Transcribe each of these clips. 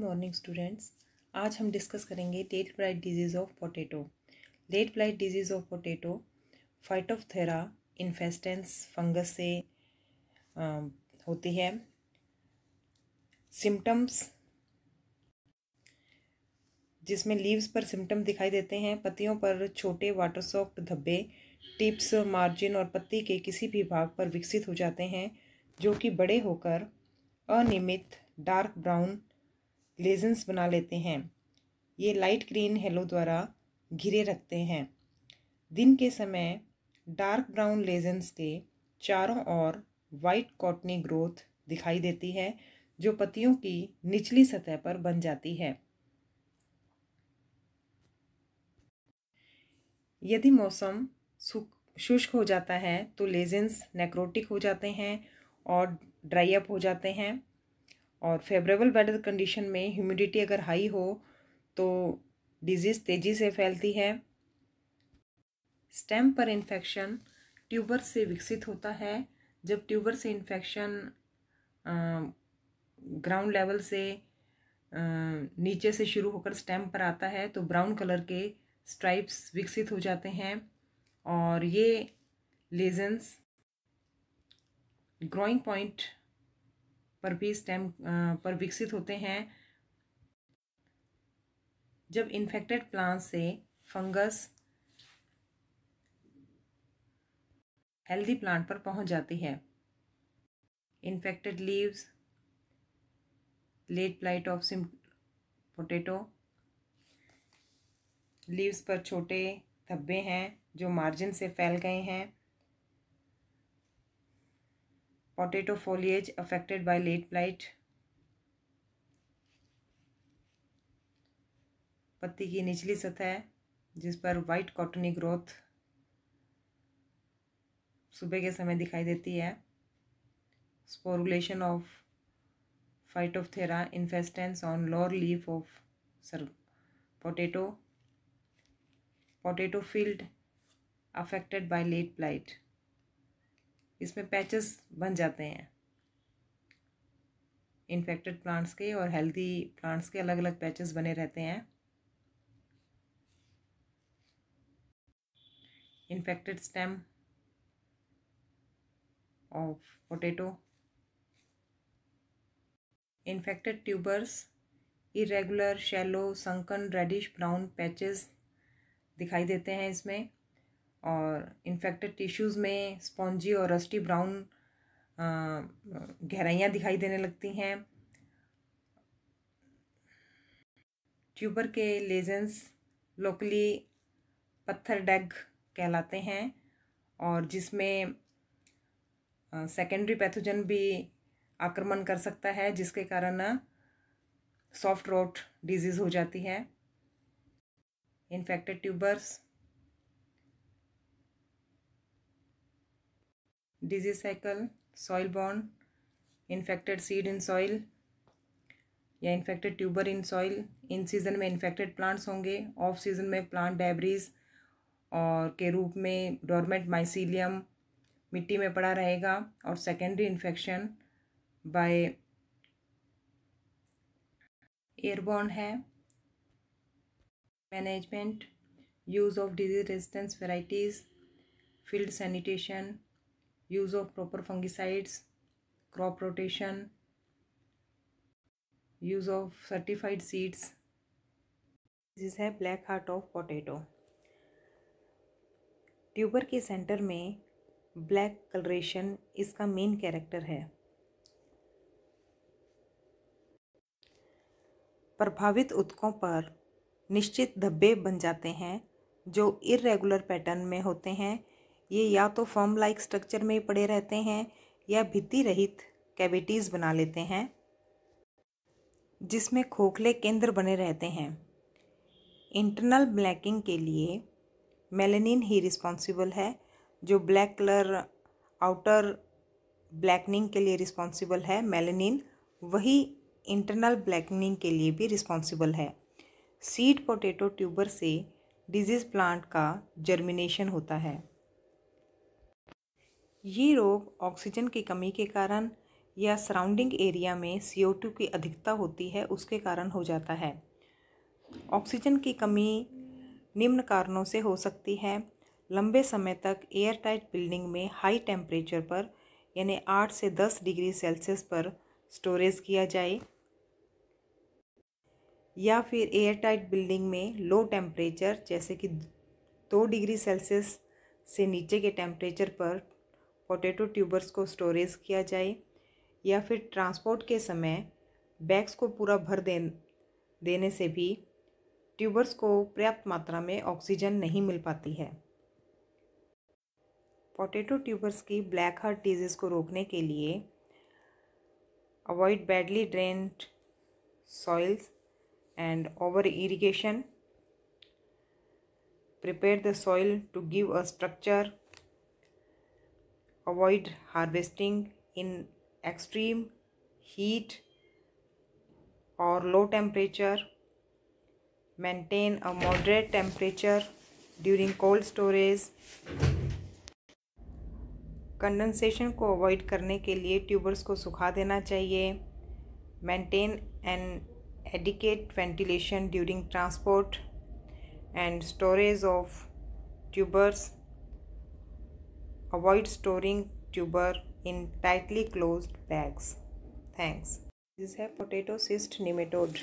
Morning students आज हम discuss करेंगे late blight disease of potato late blight disease of potato Phytophthora infestans fungus से आ, um, होती है सिम्टम्स जिसमें लीव्स पर सिम्टम दिखाई देते हैं पत्तियों पर छोटे वाटर सॉफ्ट धब्बे टिप्स मार्जिन और पत्ती के किसी भी भाग पर विकसित हो जाते हैं जो कि बड़े होकर अनियमित डार्क ब्राउन लेजेंस बना लेते हैं ये लाइट ग्रीन हेलो द्वारा घिरे रखते हैं दिन के समय डार्क ब्राउन लेजेंस के चारों ओर वाइट कॉटनी ग्रोथ दिखाई देती है जो पतियों की निचली सतह पर बन जाती है यदि मौसम शुष्क हो जाता है तो लेजेंस नेक्रोटिक हो जाते हैं और ड्राई अप हो जाते हैं और फेवरेबल वेदर कंडीशन में ह्यूमिडिटी अगर हाई हो तो डिजीज़ तेज़ी से फैलती है स्टेम पर इन्फेक्शन ट्यूबर से विकसित होता है जब ट्यूबर से इन्फेक्शन ग्राउंड लेवल से आ, नीचे से शुरू होकर स्टेम पर आता है तो ब्राउन कलर के स्ट्राइप्स विकसित हो जाते हैं और ये लेजेंस ग्रोइंग पॉइंट पर भी स्टेम पर विकसित होते हैं जब इन्फेक्टेड प्लांट से फंगस हेल्दी प्लांट पर पहुंच जाती है infected leaves late blight of सिम पोटेटो लीव्स पर छोटे धब्बे हैं जो मार्जिन से फैल गए हैं potato foliage affected by late blight पत्ती की निचली सतह जिस पर वाइट कॉटनी ग्रोथ सुबह के समय दिखाई देती है sporulation of Phytophthora infestans on lower leaf of सर potato potato field affected by late blight इसमें पैचेस बन जाते हैं इन्फेक्टेड प्लांट्स के और हेल्दी प्लांट्स के अलग अलग पैचेस बने रहते हैं infected stem of potato infected tubers irregular shallow sunken reddish brown patches दिखाई देते हैं इसमें और इन्फेक्टेड टिश्यूज़ में स्पॉन्जी और रस्टी ब्राउन गहराइयाँ दिखाई देने लगती हैं ट्यूबर के लेजेंस लोकली पत्थर डेग कहलाते हैं और जिसमें सेकेंडरी पैथोजन भी आक्रमण कर सकता है जिसके कारण सॉफ्ट रोट डिजीज़ हो जाती है infected tubers disease cycle soil borne infected seed in soil या infected tuber in soil in season में इन्फेक्टेड प्लांट्स होंगे ऑफ सीज़न में प्लांट डैबरीज और के रूप में डोरमेंट माइसीलियम मिट्टी में पड़ा रहेगा और सेकेंडरी इन्फेक्शन बाय एयरबॉर्न है management use of disease resistance varieties field sanitation use of proper fungicides, crop rotation, use of certified seeds. This है black heart of potato tuber के सेंटर में black colouration इसका main character है प्रभावित उत्कों पर निश्चित धब्बे बन जाते हैं जो इरेगुलर पैटर्न में होते हैं ये या तो फॉर्म लाइक स्ट्रक्चर में पड़े रहते हैं या भित्ति रहित कैविटीज़ बना लेते हैं जिसमें खोखले केंद्र बने रहते हैं इंटरनल ब्लैकिंग के लिए मेलेनिन ही रिस्पॉन्सिबल है जो ब्लैक कलर आउटर ब्लैकनिंग के लिए रिस्पॉन्सिबल है मेलेनिन वही इंटरनल ब्लैकनिंग के लिए भी रिस्पॉन्सिबल है सीड पोटैटो ट्यूबर से डिजीज़ प्लांट का जर्मिनेशन होता है ये रोग ऑक्सीजन की कमी के कारण या सराउंडिंग एरिया में सी टू की अधिकता होती है उसके कारण हो जाता है ऑक्सीजन की कमी निम्न कारणों से हो सकती है लंबे समय तक एयर टाइट बिल्डिंग में हाई टेम्परेचर पर यानी आठ से दस डिग्री सेल्सियस पर स्टोरेज किया जाए या फिर एयर टाइट बिल्डिंग में लो टेम्परेचर जैसे कि दो डिग्री सेल्सियस से नीचे के टेम्परेचर पर पोटैटो ट्यूबर्स को स्टोरेज किया जाए या फिर ट्रांसपोर्ट के समय बैग्स को पूरा भर दे देने से भी ट्यूबर्स को पर्याप्त मात्रा में ऑक्सीजन नहीं मिल पाती है पोटैटो ट्यूबर्स की ब्लैक हार्ट डिजीज़ को रोकने के लिए avoid badly drained soils and over irrigation prepare the soil to give a structure avoid harvesting in extreme heat or low temperature maintain a moderate temperature during cold storage condensation को avoid करने के लिए tubers को सुखा देना चाहिए maintain an adequate ventilation during transport and storage of tubers avoid storing tuber in tightly closed bags thanks this is potato cyst nematode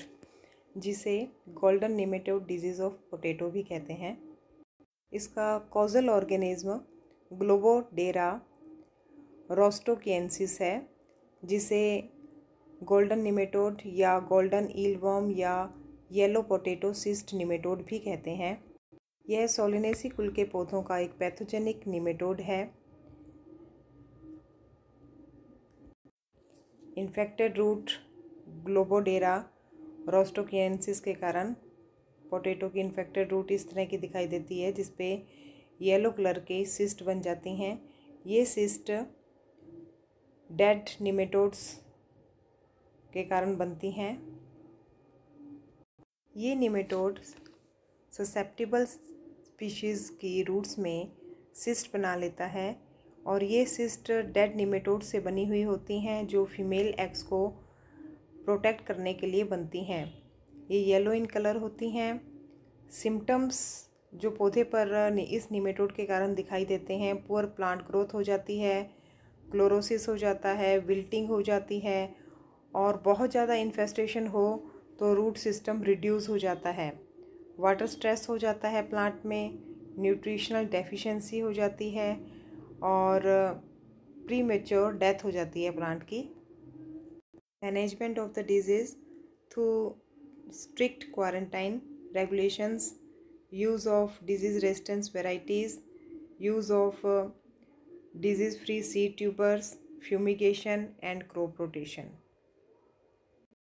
जिसे golden nematode disease of potato भी कहते हैं इसका कॉजल ऑर्गेनिज्म ग्लोबोडेरा रोस्टोकेंसिस है जिसे golden nematode या golden eelworm या yellow potato cyst nematode भी कहते हैं यह सोलिनेसी कुल के पौधों का एक पैथोजेनिक निमेटोड है इन्फेक्टेड रूट ग्लोबोडेरा रोस्टोकियनसिस के कारण पोटैटो की इन्फेक्टेड रूट इस तरह की दिखाई देती है जिसपे येलो कलर के सिस्ट बन जाती हैं ये सिस्ट डेड निमेटोड्स के कारण बनती हैं ये निमेटोड ससेप्टिबल स्पीशीज़ की रूट्स में सिस्ट बना लेता है और ये सिस्ट डेड निमेटोड से बनी हुई होती हैं जो फीमेल एग्स को प्रोटेक्ट करने के लिए बनती हैं ये येलो इन कलर होती हैं सिम्टम्स जो पौधे पर इस निमेटोड के कारण दिखाई देते हैं पुअर प्लांट ग्रोथ हो जाती है क्लोरोसिस हो जाता है विल्टिंग हो जाती है और बहुत ज़्यादा इन्फेस्टेशन हो तो रूट सिस्टम रिड्यूस हो जाता है वाटर स्ट्रेस हो जाता है प्लांट में न्यूट्रिशनल डेफिशिएंसी हो जाती है और प्री मेच्योर डेथ हो जाती है प्लांट की management of the disease through strict quarantine regulations use of disease resistance varieties use of disease free seed tubers fumigation and crop rotation